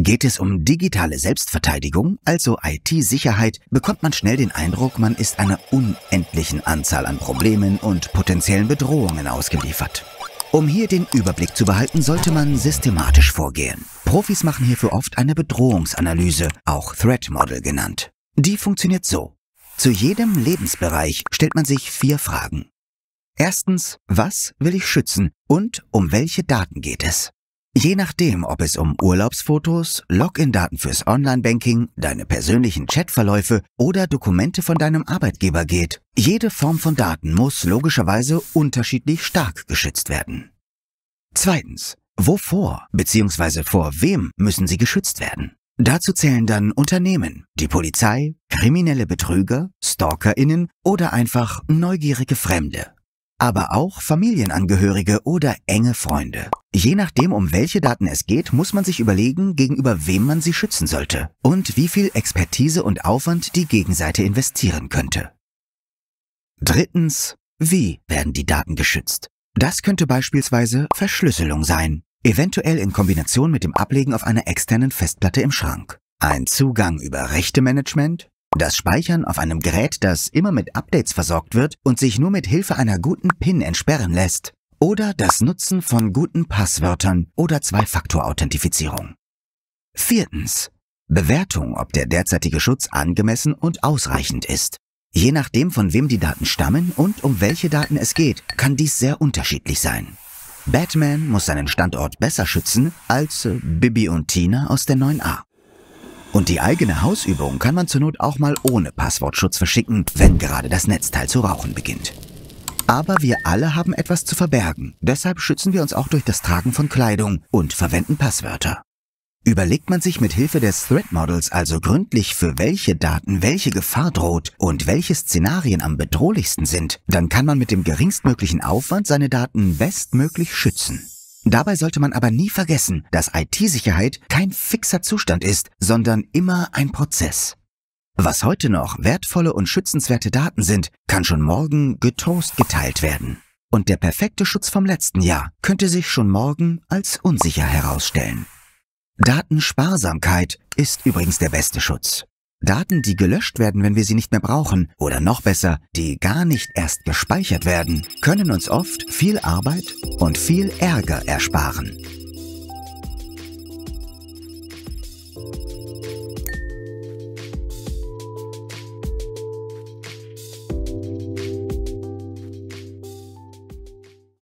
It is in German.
Geht es um digitale Selbstverteidigung, also IT-Sicherheit, bekommt man schnell den Eindruck, man ist einer unendlichen Anzahl an Problemen und potenziellen Bedrohungen ausgeliefert. Um hier den Überblick zu behalten, sollte man systematisch vorgehen. Profis machen hierfür oft eine Bedrohungsanalyse, auch Threat Model genannt. Die funktioniert so. Zu jedem Lebensbereich stellt man sich vier Fragen. Erstens, was will ich schützen und um welche Daten geht es? Je nachdem, ob es um Urlaubsfotos, Login-Daten fürs Online-Banking, deine persönlichen Chatverläufe oder Dokumente von deinem Arbeitgeber geht, jede Form von Daten muss logischerweise unterschiedlich stark geschützt werden. Zweitens, wovor bzw. vor wem müssen sie geschützt werden? Dazu zählen dann Unternehmen, die Polizei, kriminelle Betrüger, Stalkerinnen oder einfach neugierige Fremde, aber auch Familienangehörige oder enge Freunde. Je nachdem, um welche Daten es geht, muss man sich überlegen, gegenüber wem man sie schützen sollte und wie viel Expertise und Aufwand die Gegenseite investieren könnte. Drittens, wie werden die Daten geschützt? Das könnte beispielsweise Verschlüsselung sein, eventuell in Kombination mit dem Ablegen auf einer externen Festplatte im Schrank. Ein Zugang über Rechtemanagement, das Speichern auf einem Gerät, das immer mit Updates versorgt wird und sich nur mit Hilfe einer guten PIN entsperren lässt. Oder das Nutzen von guten Passwörtern oder Zwei-Faktor-Authentifizierung. Viertens. Bewertung, ob der derzeitige Schutz angemessen und ausreichend ist. Je nachdem, von wem die Daten stammen und um welche Daten es geht, kann dies sehr unterschiedlich sein. Batman muss seinen Standort besser schützen als Bibi und Tina aus der 9a. Und die eigene Hausübung kann man zur Not auch mal ohne Passwortschutz verschicken, wenn gerade das Netzteil zu rauchen beginnt. Aber wir alle haben etwas zu verbergen, deshalb schützen wir uns auch durch das Tragen von Kleidung und verwenden Passwörter. Überlegt man sich mit Hilfe des Threat Models also gründlich, für welche Daten welche Gefahr droht und welche Szenarien am bedrohlichsten sind, dann kann man mit dem geringstmöglichen Aufwand seine Daten bestmöglich schützen. Dabei sollte man aber nie vergessen, dass IT-Sicherheit kein fixer Zustand ist, sondern immer ein Prozess. Was heute noch wertvolle und schützenswerte Daten sind, kann schon morgen getrost geteilt werden. Und der perfekte Schutz vom letzten Jahr könnte sich schon morgen als unsicher herausstellen. Datensparsamkeit ist übrigens der beste Schutz. Daten, die gelöscht werden, wenn wir sie nicht mehr brauchen, oder noch besser, die gar nicht erst gespeichert werden, können uns oft viel Arbeit und viel Ärger ersparen.